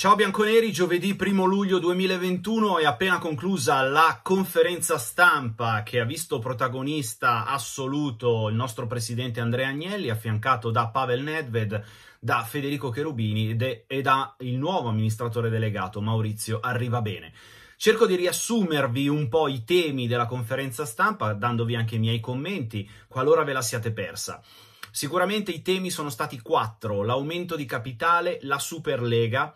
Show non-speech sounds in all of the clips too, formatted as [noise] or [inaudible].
Ciao Bianconeri, giovedì 1 luglio 2021 è appena conclusa la conferenza stampa che ha visto protagonista assoluto il nostro presidente Andrea Agnelli, affiancato da Pavel Nedved, da Federico Cherubini e da il nuovo amministratore delegato Maurizio Arrivabene. Cerco di riassumervi un po' i temi della conferenza stampa, dandovi anche i miei commenti, qualora ve la siate persa. Sicuramente i temi sono stati quattro: l'aumento di capitale, la Superlega,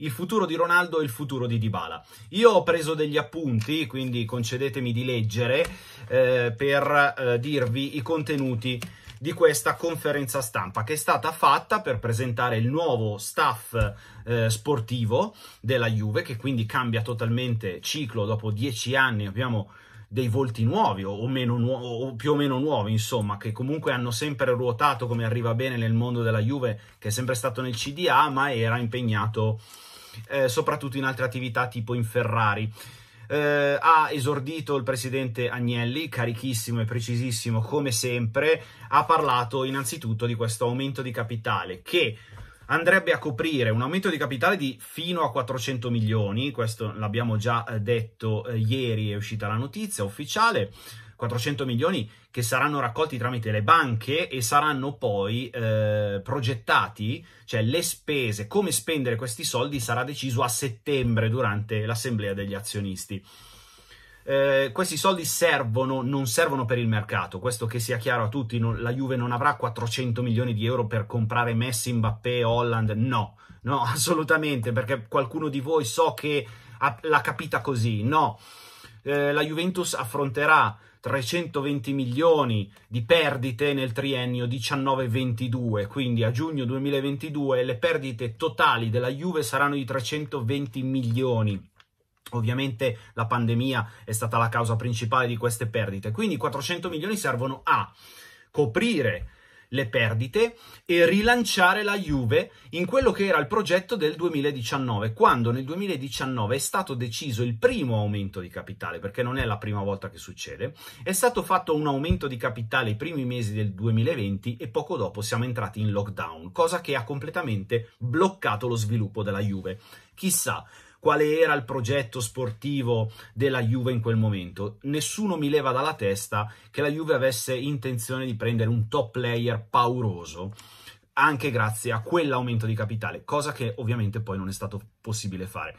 il futuro di Ronaldo e il futuro di Dybala. Io ho preso degli appunti, quindi concedetemi di leggere eh, per eh, dirvi i contenuti di questa conferenza stampa che è stata fatta per presentare il nuovo staff eh, sportivo della Juve che quindi cambia totalmente ciclo dopo dieci anni abbiamo dei volti nuovi o, meno nuovo, o più o meno nuovi, insomma, che comunque hanno sempre ruotato come arriva bene nel mondo della Juve, che è sempre stato nel CDA, ma era impegnato eh, soprattutto in altre attività tipo in Ferrari. Eh, ha esordito il presidente Agnelli, carichissimo e precisissimo come sempre, ha parlato innanzitutto di questo aumento di capitale che andrebbe a coprire un aumento di capitale di fino a 400 milioni, questo l'abbiamo già eh, detto eh, ieri, è uscita la notizia ufficiale, 400 milioni che saranno raccolti tramite le banche e saranno poi eh, progettati, cioè le spese, come spendere questi soldi sarà deciso a settembre durante l'assemblea degli azionisti. Eh, questi soldi servono, non servono per il mercato, questo che sia chiaro a tutti, non, la Juve non avrà 400 milioni di euro per comprare Messi, Mbappé, Holland, no, no, [laughs] assolutamente, perché qualcuno di voi so che ha, l'ha capita così, no. Eh, la Juventus affronterà 320 milioni di perdite nel triennio 19-22, quindi a giugno 2022 le perdite totali della Juve saranno di 320 milioni. Ovviamente la pandemia è stata la causa principale di queste perdite, quindi 400 milioni servono a coprire le perdite e rilanciare la Juve in quello che era il progetto del 2019, quando nel 2019 è stato deciso il primo aumento di capitale, perché non è la prima volta che succede, è stato fatto un aumento di capitale i primi mesi del 2020 e poco dopo siamo entrati in lockdown, cosa che ha completamente bloccato lo sviluppo della Juve. Chissà qual era il progetto sportivo della Juve in quel momento. Nessuno mi leva dalla testa che la Juve avesse intenzione di prendere un top player pauroso anche grazie a quell'aumento di capitale, cosa che ovviamente poi non è stato possibile fare.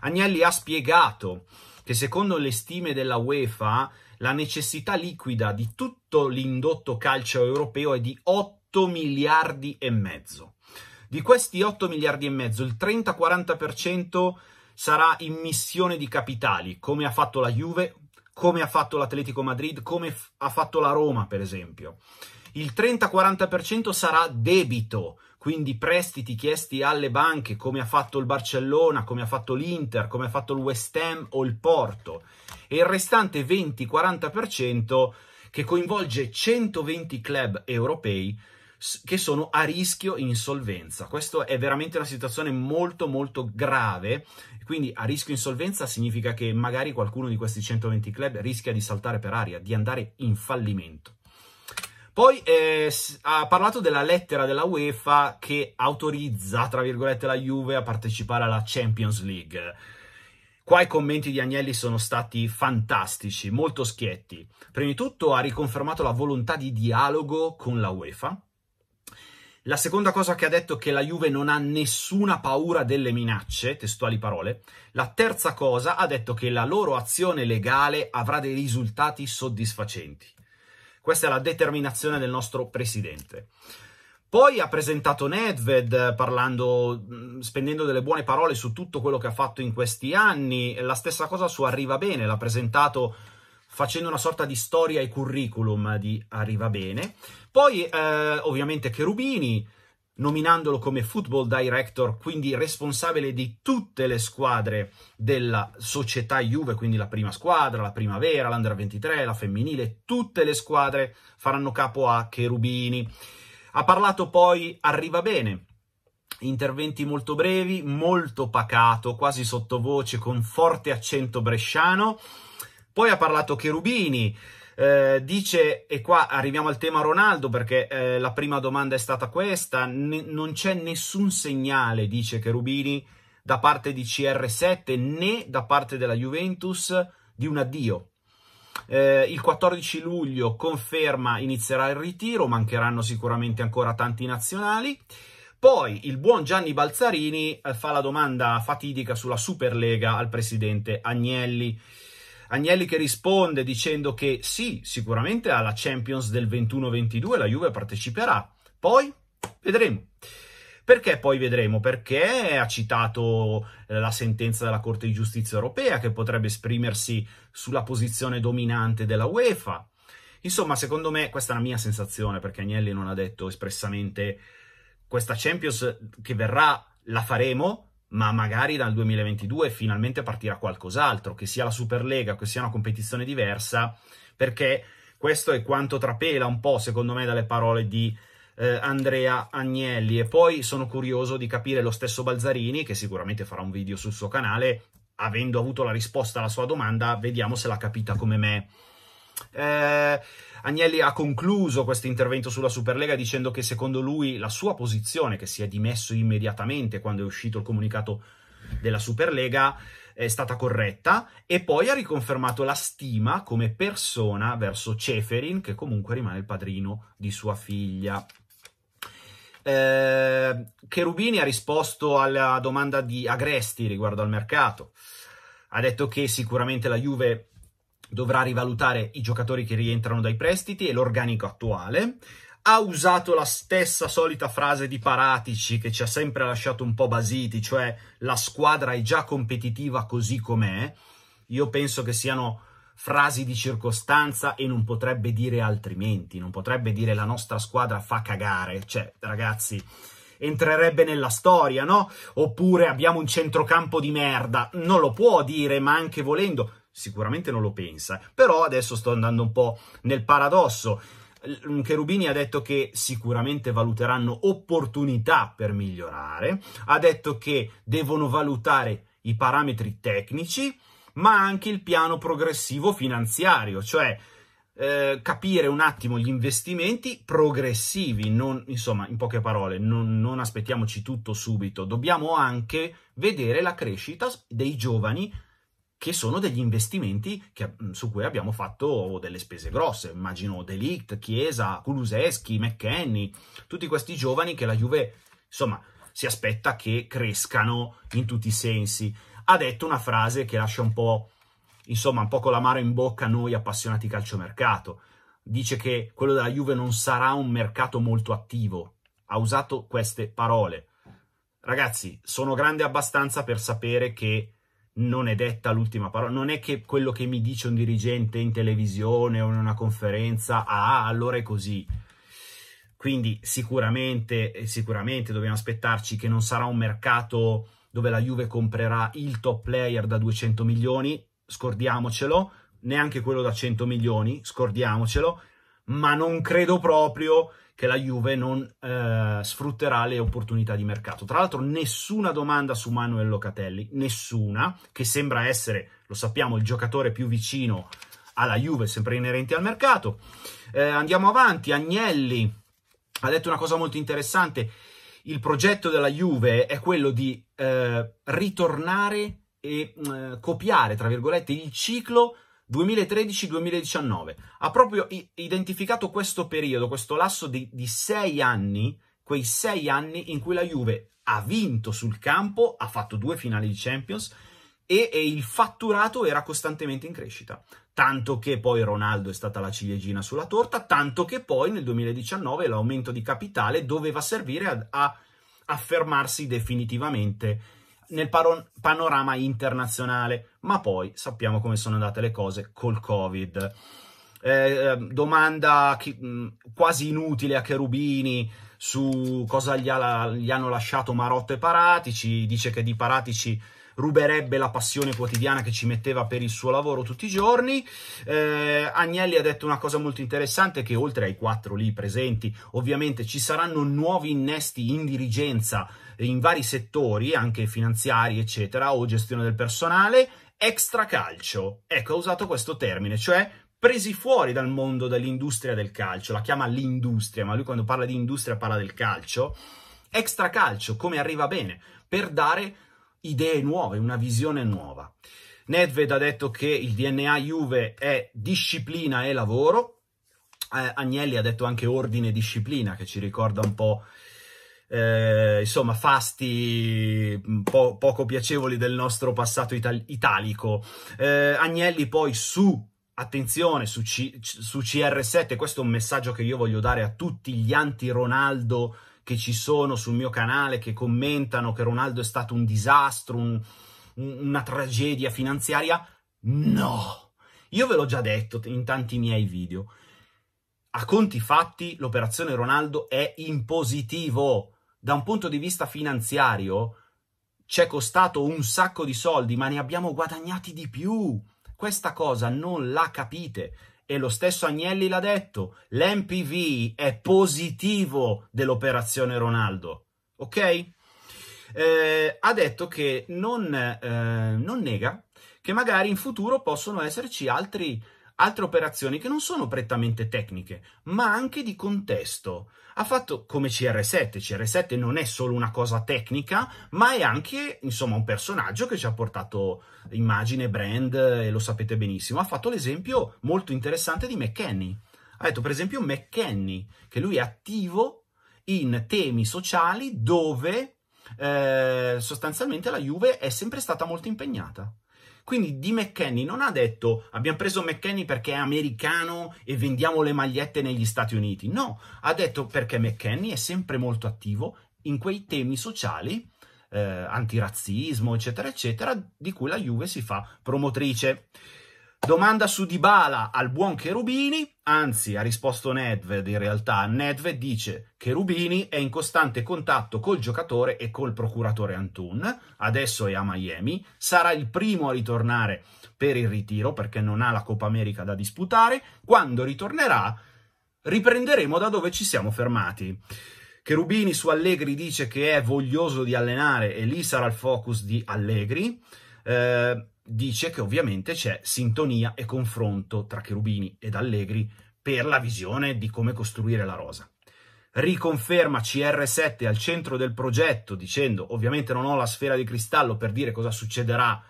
Agnelli ha spiegato che secondo le stime della UEFA la necessità liquida di tutto l'indotto calcio europeo è di 8 miliardi e mezzo. Di questi 8 miliardi e mezzo, il 30-40% sarà immissione di capitali, come ha fatto la Juve, come ha fatto l'Atletico Madrid, come f- ha fatto la Roma, per esempio. Il 30-40% sarà debito, quindi prestiti chiesti alle banche, come ha fatto il Barcellona, come ha fatto l'Inter, come ha fatto il West Ham o il Porto, e il restante 20-40% che coinvolge 120 club europei che sono a rischio insolvenza. Questa è veramente una situazione molto molto grave, quindi a rischio insolvenza significa che magari qualcuno di questi 120 club rischia di saltare per aria, di andare in fallimento. Poi eh, ha parlato della lettera della UEFA che autorizza, tra virgolette, la Juve a partecipare alla Champions League. Qua i commenti di Agnelli sono stati fantastici, molto schietti. Prima di tutto ha riconfermato la volontà di dialogo con la UEFA, la seconda cosa che ha detto è che la Juve non ha nessuna paura delle minacce, testuali parole. La terza cosa ha detto che la loro azione legale avrà dei risultati soddisfacenti. Questa è la determinazione del nostro presidente. Poi ha presentato Nedved eh, parlando, mm, spendendo delle buone parole su tutto quello che ha fatto in questi anni. La stessa cosa su Arriva Bene, l'ha presentato facendo una sorta di storia e curriculum di Arriva Bene. Poi eh, ovviamente Cherubini, nominandolo come football director, quindi responsabile di tutte le squadre della società Juve, quindi la prima squadra, la primavera, l'Under 23, la femminile, tutte le squadre faranno capo a Cherubini. Ha parlato poi Arriva Bene, interventi molto brevi, molto pacato, quasi sottovoce, con forte accento bresciano. Poi ha parlato Cherubini, eh, dice, e qua arriviamo al tema Ronaldo perché eh, la prima domanda è stata questa, ne, non c'è nessun segnale, dice Cherubini, da parte di CR7 né da parte della Juventus di un addio. Eh, il 14 luglio conferma inizierà il ritiro, mancheranno sicuramente ancora tanti nazionali. Poi il buon Gianni Balzarini eh, fa la domanda fatidica sulla Superlega al presidente Agnelli. Agnelli che risponde dicendo che sì, sicuramente alla Champions del 21-22 la Juve parteciperà, poi vedremo. Perché poi vedremo? Perché ha citato eh, la sentenza della Corte di Giustizia europea che potrebbe esprimersi sulla posizione dominante della UEFA. Insomma, secondo me, questa è la mia sensazione, perché Agnelli non ha detto espressamente questa Champions che verrà la faremo, ma magari dal 2022 finalmente partirà qualcos'altro, che sia la Superlega o che sia una competizione diversa, perché questo è quanto trapela un po', secondo me, dalle parole di eh, Andrea Agnelli. E poi sono curioso di capire lo stesso Balzarini, che sicuramente farà un video sul suo canale, avendo avuto la risposta alla sua domanda, vediamo se l'ha capita come me. Eh, Agnelli ha concluso questo intervento sulla Superlega dicendo che secondo lui la sua posizione, che si è dimesso immediatamente quando è uscito il comunicato della Superlega, è stata corretta e poi ha riconfermato la stima come persona verso Ceferin, che comunque rimane il padrino di sua figlia. Eh, Cherubini ha risposto alla domanda di Agresti riguardo al mercato. Ha detto che sicuramente la Juve dovrà rivalutare i giocatori che rientrano dai prestiti e l'organico attuale. Ha usato la stessa solita frase di Paratici che ci ha sempre lasciato un po' basiti, cioè la squadra è già competitiva così com'è. Io penso che siano frasi di circostanza e non potrebbe dire altrimenti, non potrebbe dire la nostra squadra fa cagare, cioè ragazzi entrerebbe nella storia, no? Oppure abbiamo un centrocampo di merda, non lo può dire, ma anche volendo sicuramente non lo pensa, però adesso sto andando un po' nel paradosso. Cherubini ha detto che sicuramente valuteranno opportunità per migliorare, ha detto che devono valutare i parametri tecnici, ma anche il piano progressivo finanziario, cioè eh, capire un attimo gli investimenti progressivi, non, insomma, in poche parole, non, non aspettiamoci tutto subito, dobbiamo anche vedere la crescita dei giovani che sono degli investimenti che, mm, su cui abbiamo fatto delle spese grosse. Immagino Delict, Chiesa, Kuluseschi, McKenny, tutti questi giovani che la Juve, insomma, si aspetta che crescano in tutti i sensi. Ha detto una frase che lascia un po', insomma, un po' con l'amaro in bocca a noi appassionati calciomercato. Dice che quello della Juve non sarà un mercato molto attivo. Ha usato queste parole. Ragazzi, sono grande abbastanza per sapere che non è detta l'ultima parola, non è che quello che mi dice un dirigente in televisione o in una conferenza, ah, allora è così. Quindi sicuramente, eh, sicuramente dobbiamo aspettarci che non sarà un mercato dove la Juve comprerà il top player da 200 milioni, scordiamocelo, neanche quello da 100 milioni, scordiamocelo, ma non credo proprio che la Juve non eh, sfrutterà le opportunità di mercato. Tra l'altro nessuna domanda su Manuel Locatelli, nessuna, che sembra essere, lo sappiamo, il giocatore più vicino alla Juve, sempre inerente al mercato. Eh, andiamo avanti, Agnelli ha detto una cosa molto interessante, il progetto della Juve è quello di eh, ritornare e mm, eh, copiare, tra virgolette, il ciclo 2013-2019, ha proprio identificato questo periodo, questo lasso di, di sei anni, quei sei anni in cui la Juve ha vinto sul campo, ha fatto due finali di Champions e, e il fatturato era costantemente in crescita. Tanto che poi Ronaldo è stata la ciliegina sulla torta, tanto che poi nel 2019 l'aumento di capitale doveva servire a, a affermarsi definitivamente nel paro- panorama internazionale, ma poi sappiamo come sono andate le cose col Covid. Eh, ehm, domanda chi- mm, quasi inutile a Cherubini su cosa gli, ha, gli hanno lasciato Marotto e Paratici, dice che di Paratici ruberebbe la passione quotidiana che ci metteva per il suo lavoro tutti i giorni. Eh, Agnelli ha detto una cosa molto interessante che oltre ai quattro lì presenti, ovviamente ci saranno nuovi innesti in dirigenza in vari settori, anche finanziari, eccetera, o gestione del personale, extra calcio. Ecco, ha usato questo termine, cioè presi fuori dal mondo dell'industria del calcio, la chiama l'industria, ma lui quando parla di industria parla del calcio, extra calcio, come arriva bene, per dare idee nuove, una visione nuova. Nedved ha detto che il DNA Juve è disciplina e lavoro. Eh, Agnelli ha detto anche ordine e disciplina, che ci ricorda un po'. Eh, insomma, fasti mm, po- poco piacevoli del nostro passato ital- italico. Eh, Agnelli poi su attenzione su, C- su, CR7, questo è un messaggio che io voglio dare a tutti gli anti-Ronaldo che ci sono sul mio canale che commentano che Ronaldo è stato un disastro, un, una tragedia finanziaria. No, io ve l'ho già detto in tanti miei video. A conti fatti, l'operazione Ronaldo è in positivo. Da un punto di vista finanziario, ci è costato un sacco di soldi, ma ne abbiamo guadagnati di più. Questa cosa non la capite e lo stesso Agnelli l'ha detto, l'MPV è positivo dell'operazione Ronaldo, ok? Eh, ha detto che non, eh, non nega che magari in futuro possono esserci altri altre operazioni che non sono prettamente tecniche, ma anche di contesto. Ha fatto come CR7, CR7 non è solo una cosa tecnica, ma è anche, insomma, un personaggio che ci ha portato immagine, brand e lo sapete benissimo. Ha fatto l'esempio molto interessante di McKenny. Ha detto, per esempio, McKenny, che lui è attivo in temi sociali dove eh, sostanzialmente la Juve è sempre stata molto impegnata. Quindi di McKenny non ha detto abbiamo preso McKenny perché è americano e vendiamo le magliette negli Stati Uniti. No, ha detto perché McKenny è sempre molto attivo in quei temi sociali, eh, antirazzismo, eccetera, eccetera, di cui la Juve si fa promotrice. Domanda su Dybala al buon Cherubini, anzi ha risposto Nedved in realtà. Nedved dice che Cherubini è in costante contatto col giocatore e col procuratore Antun, adesso è a Miami, sarà il primo a ritornare per il ritiro perché non ha la Coppa America da disputare, quando ritornerà riprenderemo da dove ci siamo fermati. Cherubini su Allegri dice che è voglioso di allenare e lì sarà il focus di Allegri eh, dice che ovviamente c'è sintonia e confronto tra Cherubini ed Allegri per la visione di come costruire la rosa. Riconferma CR7 al centro del progetto dicendo ovviamente non ho la sfera di cristallo per dire cosa succederà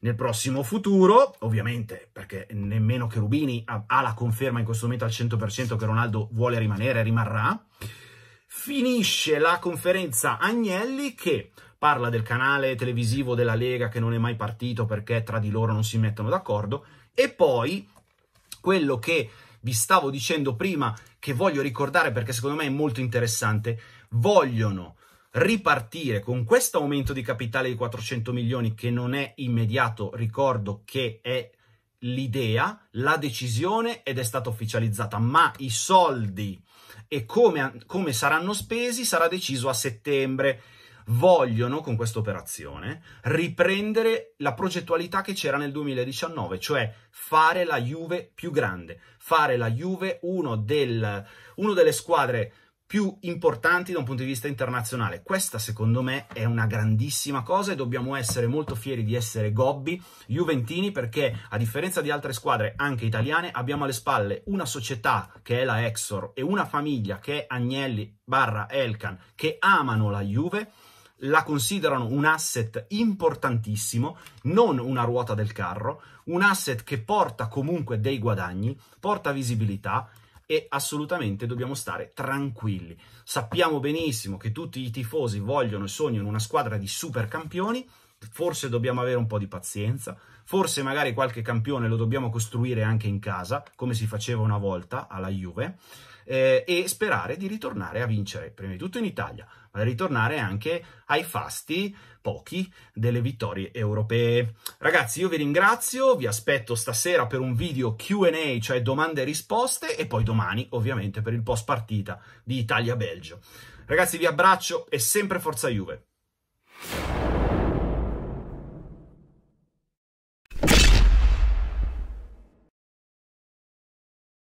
nel prossimo futuro, ovviamente perché nemmeno Cherubini ha, ha la conferma in questo momento al 100% che Ronaldo vuole rimanere e rimarrà. Finisce la conferenza Agnelli che parla del canale televisivo della Lega che non è mai partito perché tra di loro non si mettono d'accordo e poi quello che vi stavo dicendo prima che voglio ricordare perché secondo me è molto interessante, vogliono ripartire con questo aumento di capitale di 400 milioni che non è immediato, ricordo che è l'idea, la decisione ed è stata ufficializzata, ma i soldi e come, come saranno spesi sarà deciso a settembre vogliono con questa operazione riprendere la progettualità che c'era nel 2019, cioè fare la Juve più grande, fare la Juve uno, del, uno delle squadre più importanti da un punto di vista internazionale. Questa secondo me è una grandissima cosa e dobbiamo essere molto fieri di essere gobbi juventini perché a differenza di altre squadre anche italiane abbiamo alle spalle una società che è la Exor e una famiglia che è Agnelli barra Elkan che amano la Juve la considerano un asset importantissimo, non una ruota del carro, un asset che porta comunque dei guadagni, porta visibilità e assolutamente dobbiamo stare tranquilli. Sappiamo benissimo che tutti i tifosi vogliono e sognano una squadra di super campioni, forse dobbiamo avere un po' di pazienza, forse magari qualche campione lo dobbiamo costruire anche in casa, come si faceva una volta alla Juve eh, e sperare di ritornare a vincere, prima di tutto in Italia, ma di ritornare anche ai fasti pochi delle vittorie europee. Ragazzi, io vi ringrazio, vi aspetto stasera per un video Q&A, cioè domande e risposte, e poi domani ovviamente per il post partita di Italia-Belgio. Ragazzi, vi abbraccio e sempre forza Juve!